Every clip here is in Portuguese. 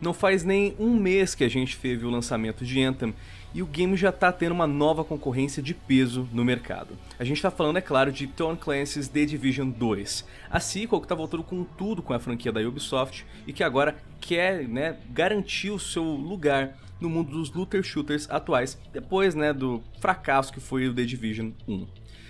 Não faz nem um mês que a gente teve o lançamento de Anthem e o game já está tendo uma nova concorrência de peso no mercado. A gente está falando, é claro, de Tom Clancy's The Division 2, a sequel que está voltando com tudo com a franquia da Ubisoft e que agora quer né, garantir o seu lugar no mundo dos looter shooters atuais, depois né, do fracasso que foi o The Division 1.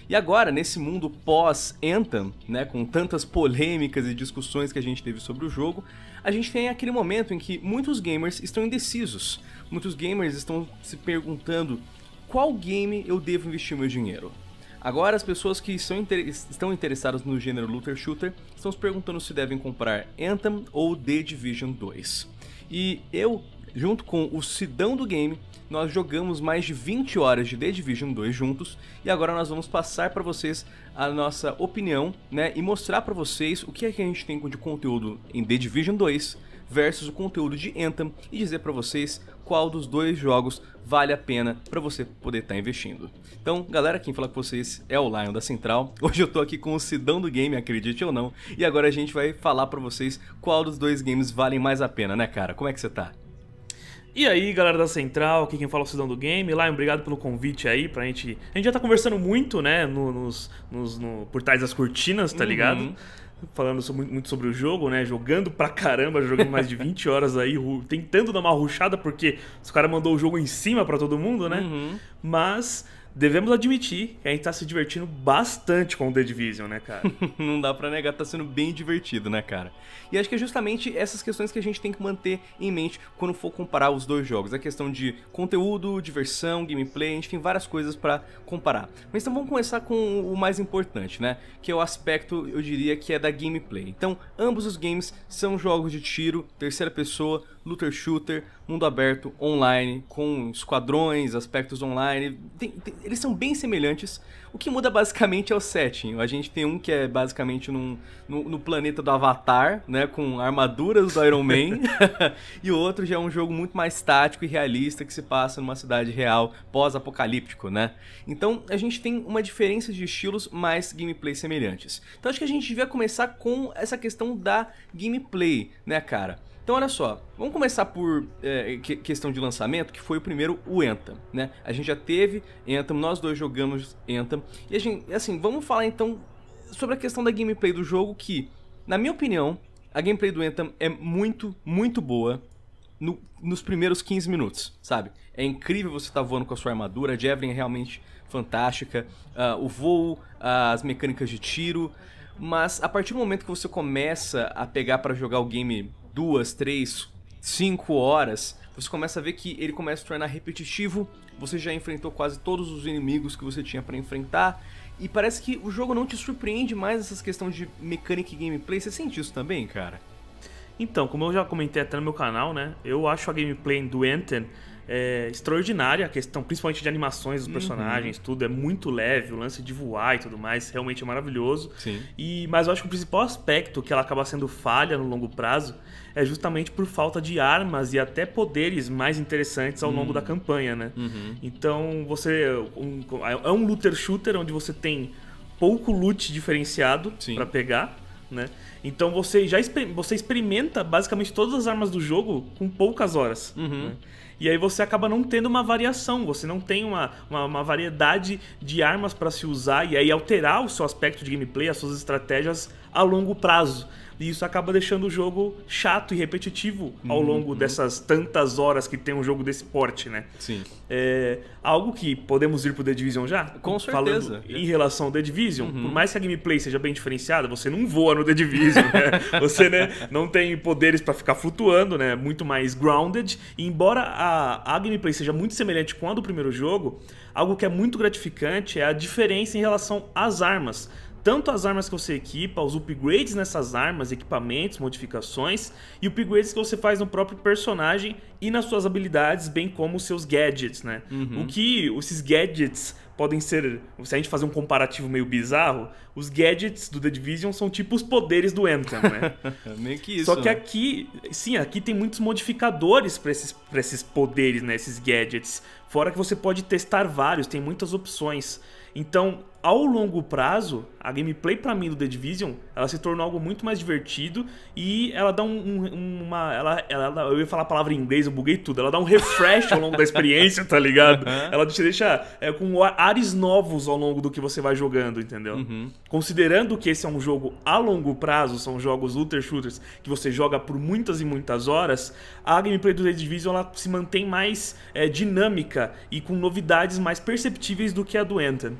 E agora, nesse mundo pós-Anthem, né, com tantas polêmicas e discussões que a gente teve sobre o jogo, a gente tem aquele momento em que muitos gamers estão indecisos. Muitos gamers estão se perguntando qual game eu devo investir meu dinheiro. Agora, as pessoas que inter estão interessadas no gênero looter shooter estão se perguntando se devem comprar Anthem ou The Division 2. E eu junto com o Sidão do Game, nós jogamos mais de 20 horas de The Division 2 juntos e agora nós vamos passar para vocês a nossa opinião, né, e mostrar para vocês o que é que a gente tem de conteúdo em The Division 2 versus o conteúdo de Anthem e dizer para vocês qual dos dois jogos vale a pena para você poder estar tá investindo. Então, galera, quem fala com vocês é o Lion da Central. Hoje eu tô aqui com o Sidão do Game, acredite ou não, e agora a gente vai falar para vocês qual dos dois games vale mais a pena, né, cara? Como é que você tá? E aí, galera da Central, aqui quem fala é o Cidão do Game. Lion, obrigado pelo convite aí pra gente... A gente já tá conversando muito, né, no, nos, nos, no, por trás das cortinas, tá uhum. ligado? Falando sobre, muito sobre o jogo, né? Jogando pra caramba, jogando mais de 20 horas aí, tentando dar uma ruchada, porque os caras mandou o jogo em cima pra todo mundo, né? Uhum. Mas devemos admitir que a gente tá se divertindo bastante com o The Division, né, cara? Não dá pra negar, tá sendo bem divertido, né, cara? E acho que é justamente essas questões que a gente tem que manter em mente quando for comparar os dois jogos. A questão de conteúdo, diversão, gameplay, enfim, várias coisas para comparar. Mas então vamos começar com o mais importante, né? Que é o aspecto, eu diria, que é da gameplay. Então, ambos os games são jogos de tiro, terceira pessoa, looter shooter, mundo aberto, online, com esquadrões, aspectos online. Tem, tem, eles são bem semelhantes. O que muda basicamente é o setting. A gente tem um que é basicamente num, no, no planeta do Avatar, né? Com armaduras do Iron Man. e o outro já é um jogo muito mais tático e realista que se passa numa cidade real, pós-apocalíptico, né? Então a gente tem uma diferença de estilos, mas gameplay semelhantes. Então acho que a gente devia começar com essa questão da gameplay, né, cara? Então, olha só, vamos começar por é, que, questão de lançamento, que foi o primeiro, o Anthem, né? A gente já teve Anthem, nós dois jogamos Anthem, e a gente, assim, vamos falar então sobre a questão da gameplay do jogo, que, na minha opinião, a gameplay do Anthem é muito, muito boa, no, nos primeiros 15 minutos, sabe? É incrível você estar tá voando com a sua armadura, a Javelin é realmente fantástica, uh, o voo, uh, as mecânicas de tiro, mas a partir do momento que você começa a pegar para jogar o game duas, três, cinco horas, você começa a ver que ele começa a se tornar repetitivo. Você já enfrentou quase todos os inimigos que você tinha para enfrentar. E parece que o jogo não te surpreende mais essas questões de mecânica e gameplay. Você sente isso também, cara? Então, como eu já comentei até no meu canal, né? Eu acho a gameplay do Anthem é, extraordinária, a questão principalmente de animações dos uhum. personagens, uhum. tudo é muito leve, o lance de voar e tudo mais, realmente é maravilhoso. Sim. E, mas eu acho que o principal aspecto que ela acaba sendo falha no longo prazo é justamente por falta de armas e até poderes mais interessantes ao uhum. longo da campanha, né? Uhum. Então você. Um, é um looter shooter onde você tem pouco loot diferenciado para pegar, né? Então você já você experimenta basicamente todas as armas do jogo com poucas horas. Uhum. Né? E aí você acaba não tendo uma variação, você não tem uma, uma, uma variedade de armas para se usar e aí alterar o seu aspecto de gameplay, as suas estratégias a longo prazo. E isso acaba deixando o jogo chato e repetitivo ao uhum, longo uhum. dessas tantas horas que tem um jogo desse porte, né? Sim. É, algo que podemos ir pro The Division já? Com certeza. Falando em relação ao The Division, uhum. por mais que a gameplay seja bem diferenciada, você não voa no The Division, né? Você né, não tem poderes para ficar flutuando, né? Muito mais grounded. E embora a, a gameplay seja muito semelhante com a do primeiro jogo, algo que é muito gratificante é a diferença em relação às armas tanto as armas que você equipa, os upgrades nessas armas, equipamentos, modificações e upgrades que você faz no próprio personagem e nas suas habilidades, bem como os seus gadgets, né? Uhum. O que esses gadgets podem ser, se a gente fazer um comparativo meio bizarro, os gadgets do The Division são tipo os poderes do Anthem, né? meio que isso. Só que né? aqui, sim, aqui tem muitos modificadores para esses, esses poderes, né, esses gadgets. Fora que você pode testar vários, tem muitas opções. Então, ao longo prazo, a gameplay para mim do The Division, ela se tornou algo muito mais divertido e ela dá um, um, uma, ela, ela, eu ia falar a palavra em inglês, eu buguei tudo. Ela dá um refresh ao longo da experiência, tá ligado? Uhum. Ela te deixa é, com ares novos ao longo do que você vai jogando, entendeu? Uhum. Considerando que esse é um jogo a longo prazo, são jogos looter shooters que você joga por muitas e muitas horas, a gameplay do The Division ela se mantém mais é, dinâmica e com novidades mais perceptíveis do que a do Anthem.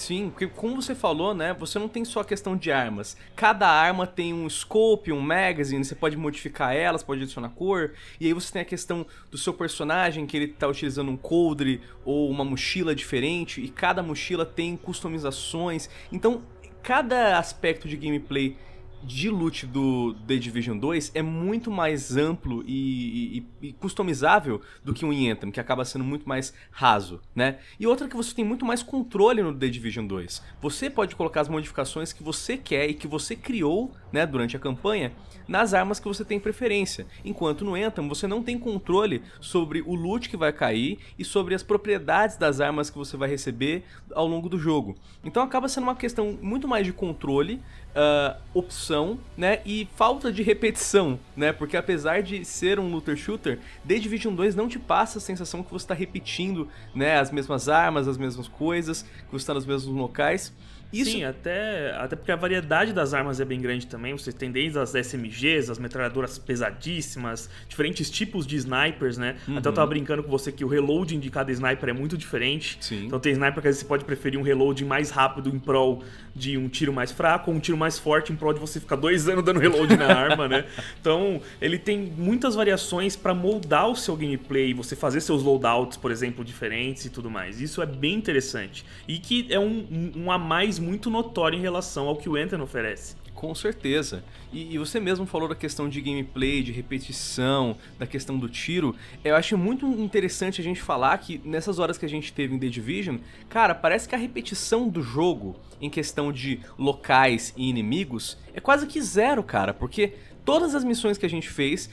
Sim, porque como você falou, né, você não tem só a questão de armas. Cada arma tem um scope, um magazine, você pode modificar elas, pode adicionar cor. E aí você tem a questão do seu personagem, que ele tá utilizando um coldre ou uma mochila diferente, e cada mochila tem customizações. Então, cada aspecto de gameplay de loot do The Division 2 é muito mais amplo e, e, e customizável do que um Anthem, que acaba sendo muito mais raso, né? E outra que você tem muito mais controle no The Division 2. Você pode colocar as modificações que você quer e que você criou, né, durante a campanha, nas armas que você tem preferência. Enquanto no Anthem você não tem controle sobre o loot que vai cair e sobre as propriedades das armas que você vai receber ao longo do jogo. Então acaba sendo uma questão muito mais de controle Uh, opção, né, e falta de repetição, né, porque apesar de ser um looter shooter, The Division 2 não te passa a sensação que você está repetindo, né, as mesmas armas, as mesmas coisas, que você está nos mesmos locais. Isso... Sim, até, até porque a variedade das armas é bem grande também. Você tem desde as SMGs, as metralhadoras pesadíssimas, diferentes tipos de snipers, né? Uhum. Até eu uhum. tava brincando com você que o reloading de cada sniper é muito diferente. Sim. Então tem sniper que às vezes você pode preferir um reloading mais rápido em prol de um tiro mais fraco, ou um tiro mais forte em prol de você ficar dois anos dando reload na arma, né? Então ele tem muitas variações para moldar o seu gameplay, você fazer seus loadouts, por exemplo, diferentes e tudo mais. Isso é bem interessante. E que é um, um a mais muito notório em relação ao que o Anthem oferece. Com certeza. E, e, você mesmo falou da questão de gameplay, de repetição, da questão do tiro. Eu acho muito interessante a gente falar que nessas horas que a gente teve em The Division, cara, parece que a repetição do jogo em questão de locais e inimigos é quase que zero, cara, porque todas as missões que a gente fez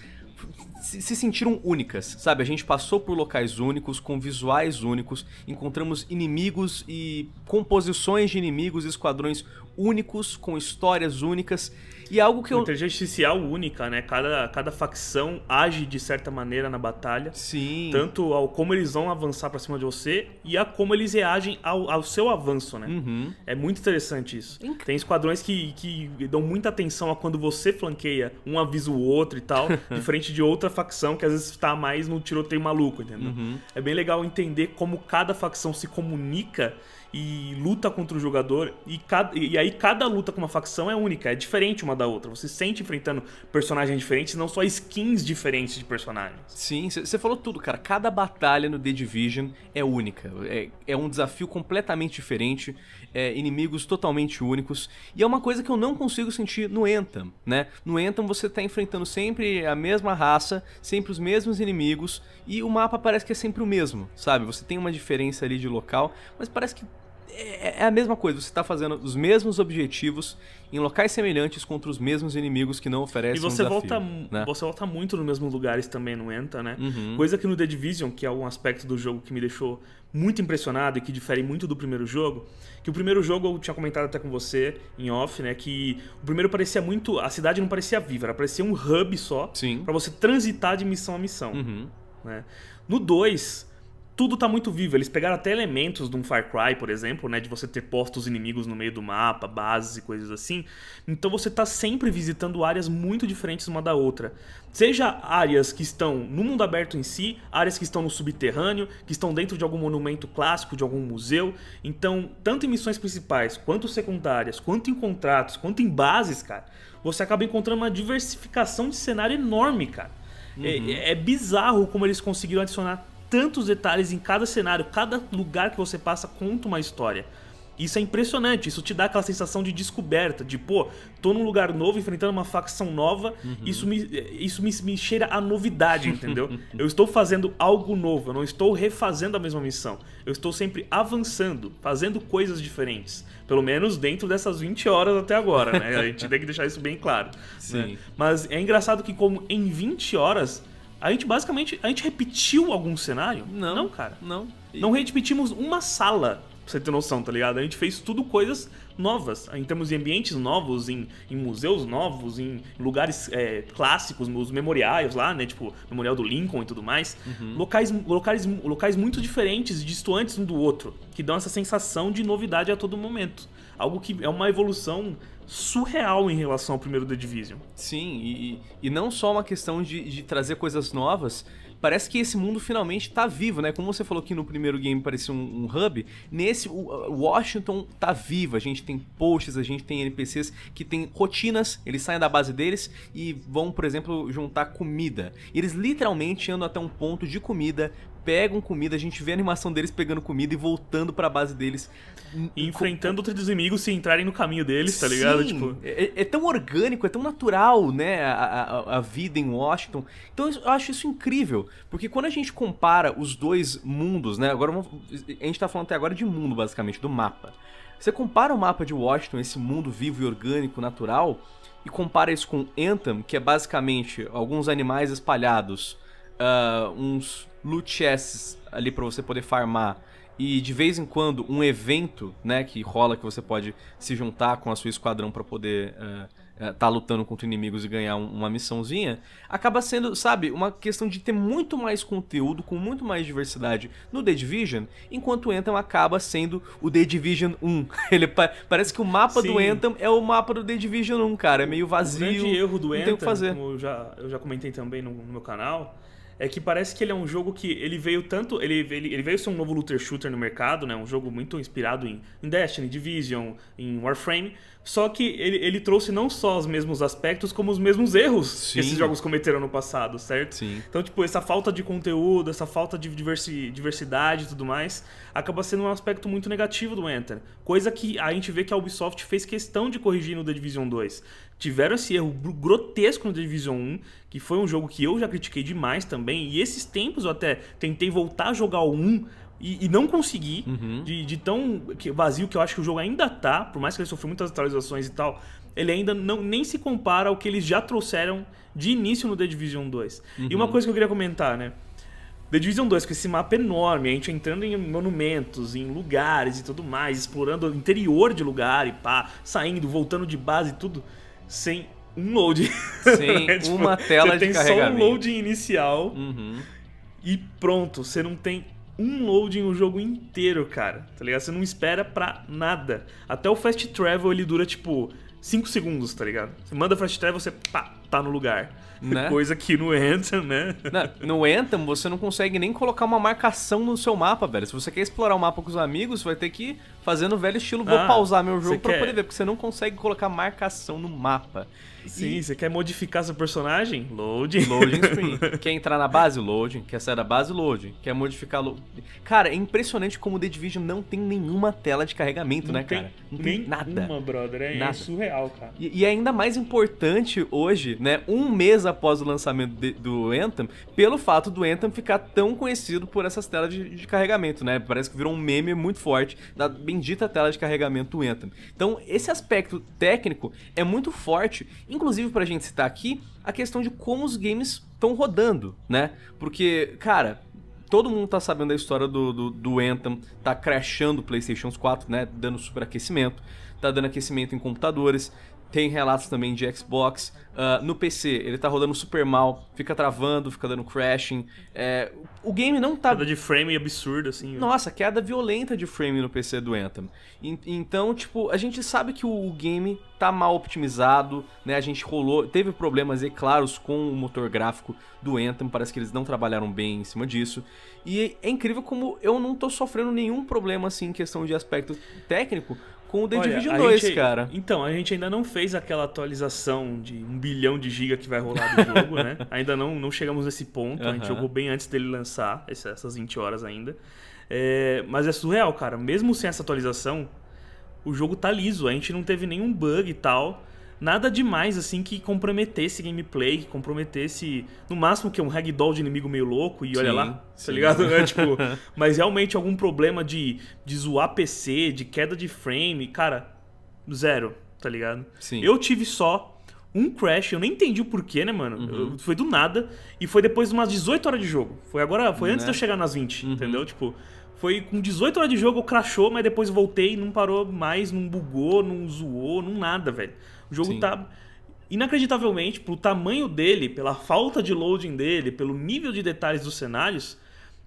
se, se sentiram únicas, sabe? A gente passou por locais únicos, com visuais únicos, encontramos inimigos e composições de inimigos, esquadrões únicos, com histórias únicas. E é algo que eu. Inteligência artificial única, né? Cada, cada facção age de certa maneira na batalha. Sim. Tanto ao como eles vão avançar para cima de você e a como eles reagem ao, ao seu avanço, né? Uhum. É muito interessante isso. Inc... Tem esquadrões que, que dão muita atenção a quando você flanqueia, um avisa o outro e tal, diferente de outra facção que às vezes tá mais no tiroteio maluco, entendeu? Uhum. É bem legal entender como cada facção se comunica e luta contra o jogador. E, cada, e aí cada luta com uma facção é única, é diferente uma da outra. Você sente enfrentando personagens diferentes, não só skins diferentes de personagens. Sim, você falou tudo, cara. Cada batalha no The Division é única. É, é um desafio completamente diferente, é, inimigos totalmente únicos. E é uma coisa que eu não consigo sentir no Anthem, né? No Anthem você tá enfrentando sempre a mesma raça, sempre os mesmos inimigos, e o mapa parece que é sempre o mesmo, sabe? Você tem uma diferença ali de local, mas parece que é, é a mesma coisa, você está fazendo os mesmos objetivos em locais semelhantes contra os mesmos inimigos que não oferecem e você um desafio, volta né? você volta muito nos mesmos lugares também não entra né uhum. coisa que no The Division que é um aspecto do jogo que me deixou muito impressionado e que difere muito do primeiro jogo que o primeiro jogo eu tinha comentado até com você em off né que o primeiro parecia muito a cidade não parecia viva era parecia um hub só para você transitar de missão a missão uhum. né no 2 tudo tá muito vivo. Eles pegaram até elementos de um Far Cry, por exemplo, né? De você ter postos inimigos no meio do mapa, bases e coisas assim. Então você tá sempre visitando áreas muito diferentes uma da outra. Seja áreas que estão no mundo aberto em si, áreas que estão no subterrâneo, que estão dentro de algum monumento clássico, de algum museu. Então, tanto em missões principais, quanto secundárias, quanto em contratos, quanto em bases, cara, você acaba encontrando uma diversificação de cenário enorme, cara. É, uhum. É, é bizarro como eles conseguiram adicionar tantos detalhes em cada cenário, cada lugar que você passa conta uma história. Isso é impressionante, isso te dá aquela sensação de descoberta, de pô, tô num lugar novo, enfrentando uma facção nova, uhum. isso, me, isso me, me cheira a novidade, entendeu? eu estou fazendo algo novo, eu não estou refazendo a mesma missão. Eu estou sempre avançando, fazendo coisas diferentes. Pelo menos dentro dessas 20 horas até agora, né? A gente tem que deixar isso bem claro. Né? Sim. Né? Mas é engraçado que, como em 20 horas a gente basicamente. A gente repetiu algum cenário? Não. Não, cara. Não. E... Não repetimos uma sala, pra você ter noção, tá ligado? A gente fez tudo coisas novas. Em termos de ambientes novos, em, em museus novos, em lugares é, clássicos, os memoriais lá, né? Tipo, memorial do Lincoln e tudo mais. Uhum. Locais, locais, locais muito diferentes distantes um do outro, que dão essa sensação de novidade a todo momento. Algo que é uma evolução surreal em relação ao primeiro The Division. Sim, e, e não só uma questão de, de trazer coisas novas, parece que esse mundo finalmente tá vivo, né? Como você falou que no primeiro game parecia um, um hub, nesse Washington tá vivo. A gente tem posts, a gente tem NPCs que tem rotinas, eles saem da base deles e vão, por exemplo, juntar comida. Eles literalmente andam até um ponto de comida, pegam comida, a gente vê a animação deles pegando comida e voltando para a base deles. E enfrentando com... outros inimigos se entrarem no caminho deles, tá ligado? tipo... É, é, tão orgânico, é tão natural, né? A, a, a, vida em Washington. Então eu acho isso incrível, porque quando a gente compara os dois mundos, né? Agora vamos... a gente tá falando até agora de mundo, basicamente, do mapa. Você compara o mapa de Washington, esse mundo vivo e orgânico, natural, e compara isso com Anthem, que é basicamente alguns animais espalhados, uh, uns loot chests ali para você poder farmar e de vez em quando um evento, né, que rola que você pode se juntar com a sua esquadrão para poder estar uh, eh, tá lutando contra inimigos e ganhar uma missãozinha, acaba sendo, sabe, uma questão de ter muito mais conteúdo com muito mais diversidade no The Division, enquanto o Anthem acaba sendo o The Division 1. Ele pa parece que o mapa Sim. do Anthem é o mapa do The Division 1, cara, é meio vazio. O grande erro do Anthem, tem o que fazer. como eu já, eu já comentei também no, no meu canal, é que parece que ele é um jogo que ele veio tanto. Ele, ele, ele veio ser um novo looter shooter no mercado, né? Um jogo muito inspirado em, em Destiny, Division, em Warframe. Só que ele, ele trouxe não só os mesmos aspectos, como os mesmos erros Sim. que esses jogos cometeram no passado, certo? Sim. Então, tipo, essa falta de conteúdo, essa falta de diversi, diversidade e tudo mais, acaba sendo um aspecto muito negativo do Enter. Coisa que a gente vê que a Ubisoft fez questão de corrigir no The Division 2. Tiveram esse erro grotesco no The Division 1, que foi um jogo que eu já critiquei demais também, e esses tempos eu até tentei voltar a jogar o 1 e, e, não consegui, uhum. de, de, tão vazio que eu acho que o jogo ainda tá, por mais que ele sofreu muitas atualizações e tal, ele ainda não, nem se compara ao que eles já trouxeram de início no The Division 2. Uhum. E uma uhum. coisa que eu queria comentar, né? The Division 2, com esse mapa enorme, a gente entrando em monumentos, em lugares e tudo mais, explorando o interior de lugar e pá, saindo, voltando de base e tudo, sem um load. Sem é, tipo, uma tela de carregamento. tem só um loading inicial uhum. e pronto, você não tem unloading o jogo inteiro, cara. Tá ligado? Você não espera pra nada. Até o fast travel ele dura tipo 5 segundos, tá ligado? Você manda fast travel, você pá, tá no lugar. Né? Coisa que no Anthem, né? Não, no Anthem você não consegue nem colocar uma marcação no seu mapa, velho. Se você quer explorar o mapa com os amigos, vai ter que fazer no velho estilo, vou ah, pausar meu jogo pra quer... poder ver, porque você não consegue colocar marcação no mapa. Sim, e... você quer modificar seu personagem? Loading. Loading screen. quer entrar na base? Loading. Quer sair da base? Loading. Quer modificar? Lo... Cara, é impressionante como o The Division não tem nenhuma tela de carregamento, não né, tem, cara? Não tem nada. Nenhuma, brother. É nada. surreal, cara. E, e é ainda mais importante hoje né, um mês após o lançamento de, do Anthem, pelo fato do Anthem ficar tão conhecido por essas telas de, de carregamento, né? Parece que virou um meme muito forte da bendita tela de carregamento do Anthem. Então, esse aspecto técnico é muito forte, inclusive pra gente citar aqui a questão de como os games estão rodando, né? Porque, cara, todo mundo tá sabendo da história do, do, do Anthem, tá crashando o PlayStation 4, né? Dando superaquecimento, tá dando aquecimento em computadores, tem relatos também de Xbox. Uh, no PC, ele tá rodando super mal, fica travando, fica dando crashing. É, o game não tá. Queda de frame absurda, assim. Né? Nossa, queda violenta de frame no PC do Anthem. E, então, tipo, a gente sabe que o, o game tá mal optimizado, né? A gente rolou. Teve problemas, e claros, com o motor gráfico do Anthem. Parece que eles não trabalharam bem em cima disso. E é incrível como eu não tô sofrendo nenhum problema, assim, em questão de aspecto técnico, com o The Olha, Division 2, gente, cara. Então, a gente ainda não fez aquela atualização de um bilhão de giga que vai rolar do jogo, né? Ainda não, não chegamos nesse ponto. Uhum. A gente jogou bem antes dele lançar, essas 20 horas ainda. É, mas é surreal, cara. Mesmo sem essa atualização, o jogo tá liso. A gente não teve nenhum bug e tal nada demais assim que comprometesse gameplay, que comprometesse no máximo que é um ragdoll de inimigo meio louco e olha sim, lá, tá sim. tá ligado? É, tipo, mas realmente algum problema de, de zoar PC, de queda de frame, cara, zero, tá ligado? Sim. Eu tive só um crash, eu nem entendi o porquê, né, mano? Uhum. Eu, foi do nada e foi depois de umas 18 horas de jogo. Foi agora, foi antes de eu né? chegar nas 20, uhum. entendeu? Tipo, foi com 18 horas de jogo, crashou, mas depois voltei, não parou mais, não bugou, não zoou, não nada, velho. O jogo Sim. tá inacreditavelmente, pro tamanho dele, pela falta de loading dele, pelo nível de detalhes dos cenários,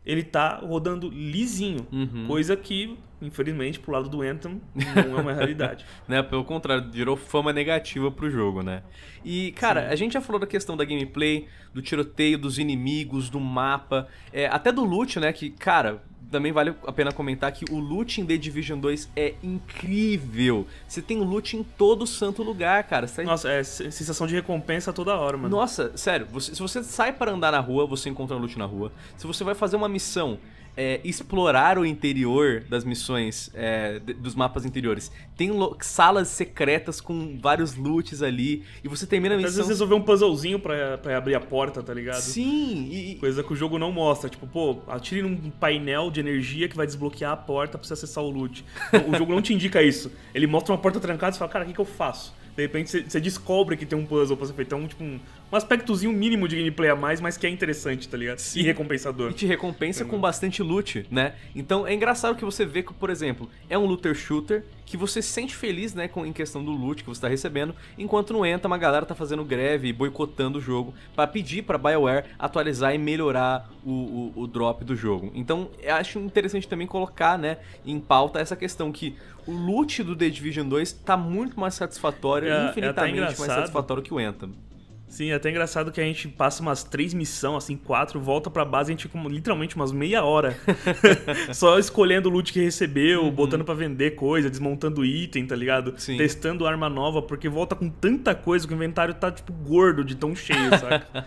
ele tá rodando lisinho. Uhum. Coisa que, infelizmente, pro lado do Anthem, não é uma realidade. né? Pelo contrário, virou fama negativa pro jogo, né? E, cara, Sim. a gente já falou da questão da gameplay, do tiroteio, dos inimigos, do mapa, é, até do loot, né? Que, cara, também vale a pena comentar que o loot em The Division 2 é incrível. Você tem loot em todo santo lugar, cara. Tá Nossa, é sensação de recompensa toda hora, mano. Nossa, sério, você, se você sai para andar na rua, você encontra loot na rua. Se você vai fazer uma missão é, explorar o interior das missões, é, dos mapas interiores. Tem salas secretas com vários loots ali, e você termina a missão... Às vezes resolver um puzzlezinho pra, pra abrir a porta, tá ligado? Sim! E... Coisa que o jogo não mostra, tipo, pô, atire num painel de energia que vai desbloquear a porta pra você acessar o loot. o jogo não te indica isso. Ele mostra uma porta trancada e você fala, cara, o que, que eu faço? De repente você descobre que tem um puzzle pra ser feito. Então, tipo, um, um aspectozinho mínimo de gameplay a mais, mas que é interessante, tá ligado? Sim. E recompensador. E te recompensa com bastante lute, né? Então é engraçado que você vê que, por exemplo, é um looter shooter que você se sente feliz, né, com, em questão do loot que você está recebendo, enquanto não entra, uma galera tá fazendo greve e boicotando o jogo para pedir para BioWare atualizar e melhorar o, o, o, drop do jogo. Então, eu acho interessante também colocar, né, em pauta essa questão que o loot do The Division 2 tá muito mais satisfatório, é, é infinitamente é mais satisfatório que o Anthem. Sim, é até engraçado que a gente passa umas três missões, assim, quatro, volta pra base, a gente fica literalmente umas meia hora só escolhendo o loot que recebeu, uhum. botando para vender coisa, desmontando item, tá ligado? Sim. Testando arma nova, porque volta com tanta coisa que o inventário tá, tipo, gordo de tão cheio, saca?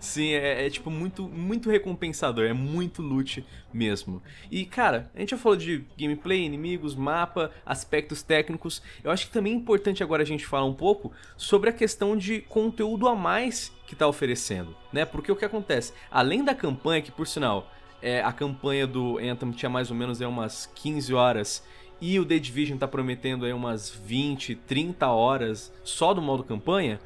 Sim, é, é, tipo muito, muito recompensador, é muito loot mesmo. E cara, a gente já falou de gameplay, inimigos, mapa, aspectos técnicos. Eu acho que também é importante agora a gente falar um pouco sobre a questão de conteúdo a mais que está oferecendo, né? Porque o que acontece, além da campanha, que por sinal, é, a campanha do Anthem tinha mais ou menos é, umas 15 horas e o The Division está prometendo aí umas 20, 30 horas só do modo campanha.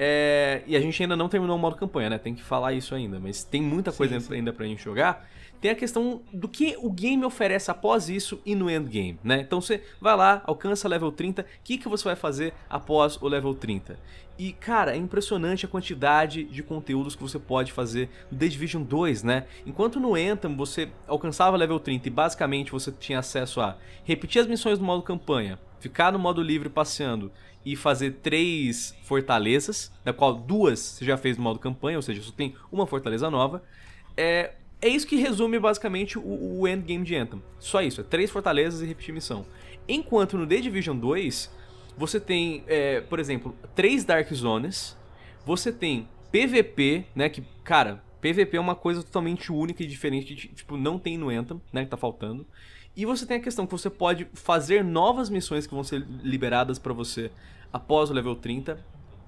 É, e a gente ainda não terminou o modo campanha, né? Tem que falar isso ainda, mas tem muita coisa sim, sim. ainda pra gente jogar tem a questão do que o game oferece após isso e no endgame, né? Então você vai lá, alcança level 30, o que, que você vai fazer após o level 30? E, cara, é impressionante a quantidade de conteúdos que você pode fazer no The Division 2, né? Enquanto no Anthem você alcançava level 30 e basicamente você tinha acesso a repetir as missões do modo campanha, ficar no modo livre passeando e fazer três fortalezas, da qual duas você já fez no modo campanha, ou seja, só tem uma fortaleza nova. É, é isso que resume basicamente o, o endgame de Anthem. Só isso, é três fortalezas e repetir missão. Enquanto no The Division 2, você tem, é, por exemplo, três Dark Zones, você tem PVP, né, que, cara, PVP é uma coisa totalmente única e diferente, que, tipo, não tem no Anthem, né, que tá faltando. E você tem a questão que você pode fazer novas missões que vão ser liberadas para você após o level 30,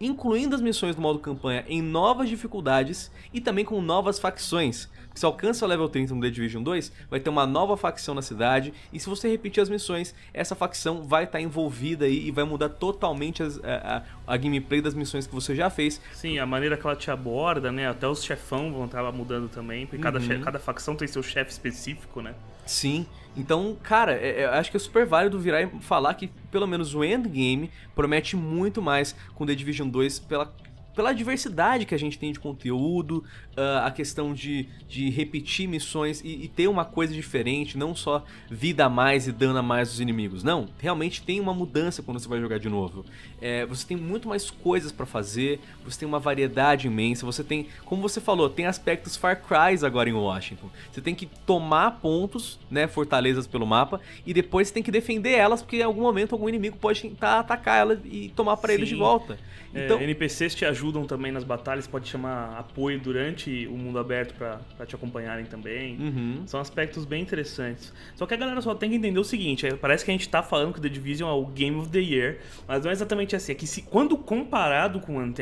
incluindo as missões do modo campanha em novas dificuldades e também com novas facções. Se alcança o level 30 no The Division 2, vai ter uma nova facção na cidade, e se você repetir as missões, essa facção vai estar tá envolvida aí e vai mudar totalmente as, a, a, a, gameplay das missões que você já fez. Sim, a maneira que ela te aborda, né? Até os chefão vão estar tá mudando também, porque uhum. cada, cada facção tem seu chefe específico, né? Sim. Então, cara, eu é, é, acho que é super válido virar e falar que pelo menos o Endgame promete muito mais com The Division 2 pela pela diversidade que a gente tem de conteúdo, uh, a questão de, de repetir missões e, e, ter uma coisa diferente, não só vida a mais e dano a mais dos inimigos. Não, realmente tem uma mudança quando você vai jogar de novo. É, você tem muito mais coisas para fazer, você tem uma variedade imensa, você tem, como você falou, tem aspectos Far Cry's agora em Washington. Você tem que tomar pontos, né, fortalezas pelo mapa, e depois você tem que defender elas, porque em algum momento algum inimigo pode tentar atacar ela e tomar para eles de volta. É, então, é, NPCs te ajudam ajudam também nas batalhas, pode chamar apoio durante o mundo aberto para te acompanharem também. Uhum. São aspectos bem interessantes. Só que a galera só tem que entender o seguinte: é, parece que a gente tá falando que The Division é o Game of the Year, mas não é exatamente assim. É que se, quando comparado com o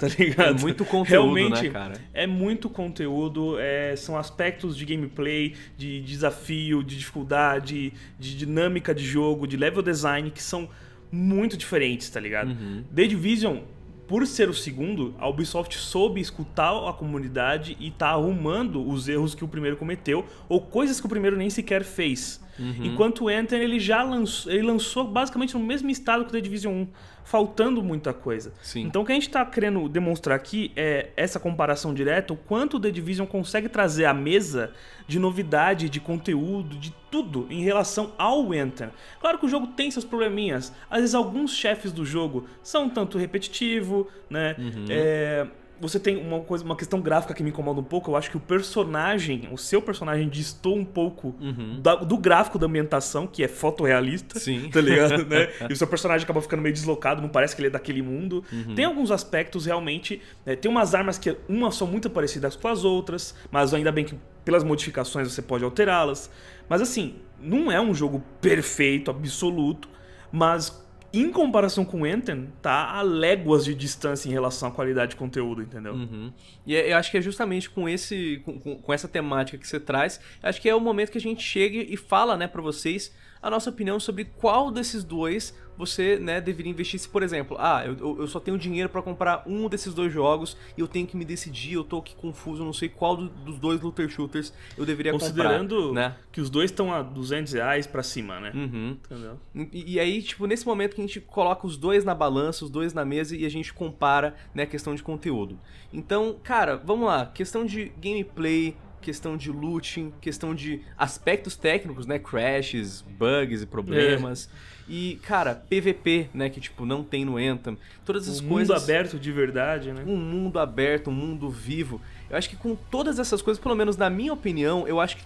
tá ligado? É muito conteúdo, né, Realmente, né, cara? É muito conteúdo, é, são aspectos de gameplay, de desafio, de dificuldade, de dinâmica de jogo, de level design, que são muito diferentes, tá ligado? Uhum. The Division por ser o segundo, a Ubisoft soube escutar a comunidade e tá arrumando os erros que o primeiro cometeu ou coisas que o primeiro nem sequer fez. Uhum. Enquanto o Enter, ele já lançou, ele lançou basicamente no mesmo estado que o The Division 1, faltando muita coisa. Sim. Então o que a gente está querendo demonstrar aqui é essa comparação direta, o quanto o The Division consegue trazer à mesa de novidade, de conteúdo, de tudo em relação ao Enter Claro que o jogo tem seus probleminhas. Às vezes alguns chefes do jogo são um tanto repetitivo, né? Uhum. É você tem uma coisa, uma questão gráfica que me incomoda um pouco. Eu acho que o personagem, o seu personagem, distou um pouco uhum. da, do gráfico da ambientação, que é fotorrealista. Sim. Tá ligado? né? E o seu personagem acaba ficando meio deslocado, não parece que ele é daquele mundo. Uhum. Tem alguns aspectos realmente. Né? Tem umas armas que umas são muito parecidas com as outras, mas ainda bem que pelas modificações você pode alterá-las. Mas assim, não é um jogo perfeito, absoluto, mas em comparação com o Enten, tá a léguas de distância em relação à qualidade de conteúdo, entendeu? Uhum. E é, eu acho que é justamente com esse com, com, essa temática que você traz, acho que é o momento que a gente chega e fala, né, para vocês a nossa opinião sobre qual desses dois você né, deveria investir. Se, por exemplo, ah, eu, eu só tenho dinheiro para comprar um desses dois jogos e eu tenho que me decidir, eu tô aqui confuso, não sei qual do, dos dois looter shooters eu deveria Considerando comprar. Considerando né? que os dois estão a 200 reais pra cima, né? Uhum. Entendeu? E, e, aí, tipo, nesse momento que a gente coloca os dois na balança, os dois na mesa e a gente compara né, a questão de conteúdo. Então, cara, vamos lá. Questão de gameplay, questão de looting, questão de aspectos técnicos, né? Crashes, bugs e problemas. É. E, cara, PVP, né? Que, tipo, não tem no Anthem. Todas essas um coisas. Um mundo aberto de verdade, né? Um mundo aberto, um mundo vivo. Eu acho que com todas essas coisas, pelo menos na minha opinião, eu acho que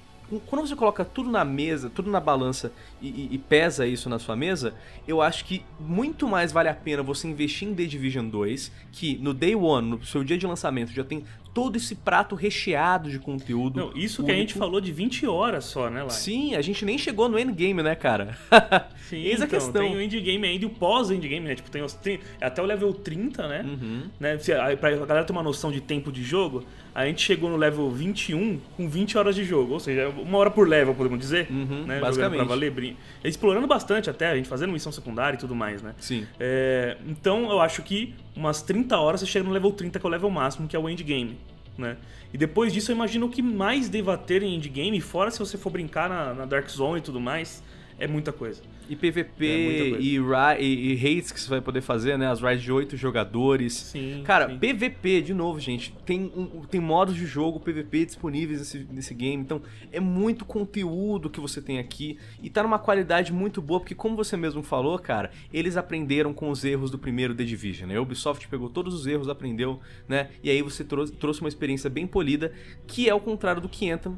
quando você coloca tudo na mesa, tudo na balança e, e, e, pesa isso na sua mesa, eu acho que muito mais vale a pena você investir em The Division 2, que no Day One, no seu dia de lançamento, já tem todo esse prato recheado de conteúdo. Não, isso único. que a gente falou de 20 horas só, né, Lai? Sim, a gente nem chegou no endgame, né, cara? Sim, Eis então, a questão. Tem o endgame ainda e o pós-endgame, né? Tipo, tem, os, tem até o level 30, né? Uhum. né? Pra galera ter uma noção de tempo de jogo, a gente chegou no level 21 com 20 horas de jogo, ou seja, uma hora por level, podemos dizer. Uhum, né? Basicamente. Pra valer, explorando bastante até, a gente fazendo missão secundária e tudo mais, né? Sim. É, então eu acho que umas 30 horas você chega no level 30, que é o level máximo, que é o endgame. Né? E depois disso, eu imagino que mais deva ter em endgame, fora se você for brincar na, na Dark Zone e tudo mais, é muita coisa. É e PVP é e, e, e raids que você vai poder fazer, né? As raids de oito jogadores. Sim. Cara, sim. PVP, de novo, gente, tem, um, tem modos de jogo PVP disponíveis nesse, nesse game. Então, é muito conteúdo que você tem aqui. E tá numa qualidade muito boa, porque como você mesmo falou, cara, eles aprenderam com os erros do primeiro The Division, né? A Ubisoft pegou todos os erros, aprendeu, né? E aí você trouxe, trouxe uma experiência bem polida, que é o contrário do que Anthem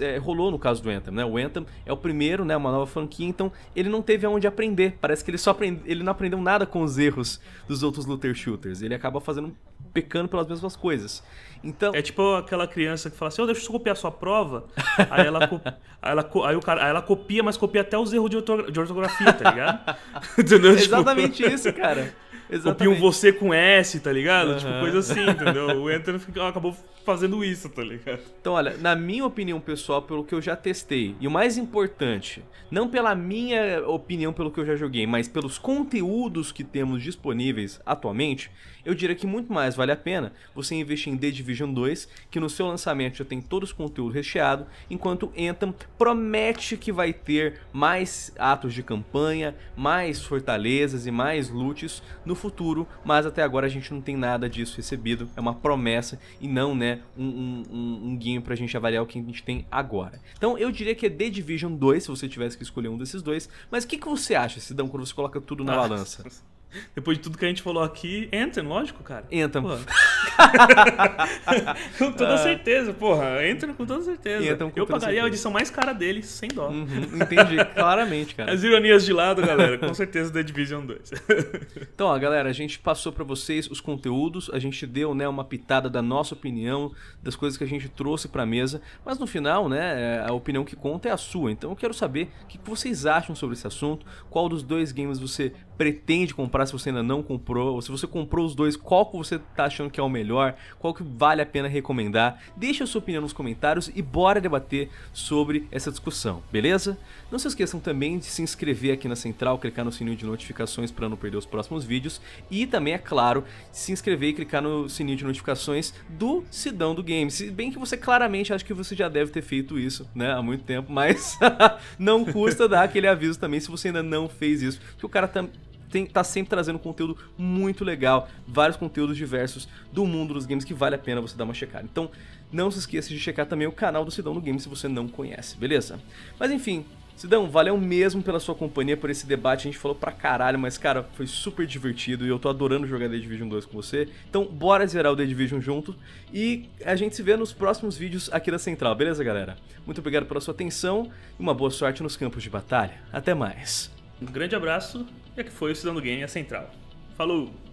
é, rolou no caso do Anthem, né? O Anthem é o primeiro, né? Uma nova franquia, então ele não não teve aonde aprender. Parece que ele só aprende, ele não aprendeu nada com os erros dos outros looter shooters. Ele acaba fazendo pecando pelas mesmas coisas. Então É tipo aquela criança que fala assim: oh, deixa eu copiar sua prova". aí ela, co... aí, ela co... aí, o cara... aí ela copia, mas copia até os erros de, ortografia, tá ligado? Entendeu? Tipo Exatamente isso, cara. Exatamente. Copiam você com S, tá ligado? Uhum. Tipo, coisa assim, entendeu? O Enter acabou fazendo isso, tá ligado? Então, olha, na minha opinião pessoal, pelo que eu já testei, e o mais importante, não pela minha opinião pelo que eu já joguei, mas pelos conteúdos que temos disponíveis atualmente, eu diria que muito mais vale a pena você investir em The Division 2, que no seu lançamento já tem todos os conteúdos recheados, enquanto Anthem promete que vai ter mais atos de campanha, mais fortalezas e mais lutes no futuro, mas até agora a gente não tem nada disso recebido, é uma promessa e não né, um, um, um, um guinho pra gente avaliar o que a gente tem agora. Então eu diria que é The Division 2, se você tivesse que escolher um desses dois, mas o que, que você acha, Sidão, quando você coloca tudo na ah, balança? Depois de tudo que a gente falou aqui, Anthem, lógico, cara. Anthem. Ah. com toda certeza, porra. Anthem com toda certeza. Anthem, com Eu toda pagaria certeza. a edição mais cara dele, sem dó. Uhum, entendi, claramente, cara. As ironias de lado, galera. Com certeza The Division 2. então, ó, galera, a gente passou para vocês os conteúdos, a gente deu, né, uma pitada da nossa opinião, das coisas que a gente trouxe pra mesa, mas no final, né, é, a opinião que conta é a sua. Então eu quero saber o que vocês acham sobre esse assunto, qual dos dois games você pretende comprar, se você ainda não comprou, ou se você comprou os dois, qual que você tá achando que é o melhor, qual que vale a pena recomendar. Deixa a sua opinião nos comentários e bora debater sobre essa discussão, beleza? Não se esqueçam também de se inscrever aqui na Central, clicar no sininho de notificações para não perder os próximos vídeos e também, é claro, se inscrever e clicar no sininho de notificações do Sidão do Game. Se bem que você claramente acha que você já deve ter feito isso, né, há muito tempo, mas não custa dar aquele aviso também se você ainda não fez isso, que o cara também tem, tá sempre trazendo conteúdo muito legal, vários conteúdos diversos do mundo dos games que vale a pena você dar uma checada. Então, não se esqueça de checar também o canal do Sidão no Game se você não conhece, beleza? Mas enfim, Sidão, valeu mesmo pela sua companhia, por esse debate. A gente falou pra caralho, mas cara, foi super divertido e eu tô adorando jogar The Division 2 com você. Então, bora zerar o The Division junto e a gente se vê nos próximos vídeos aqui da Central, beleza, galera? Muito obrigado pela sua atenção e uma boa sorte nos campos de batalha. Até mais. Um grande abraço já é que foi o Cidadão do Game a central. Falou!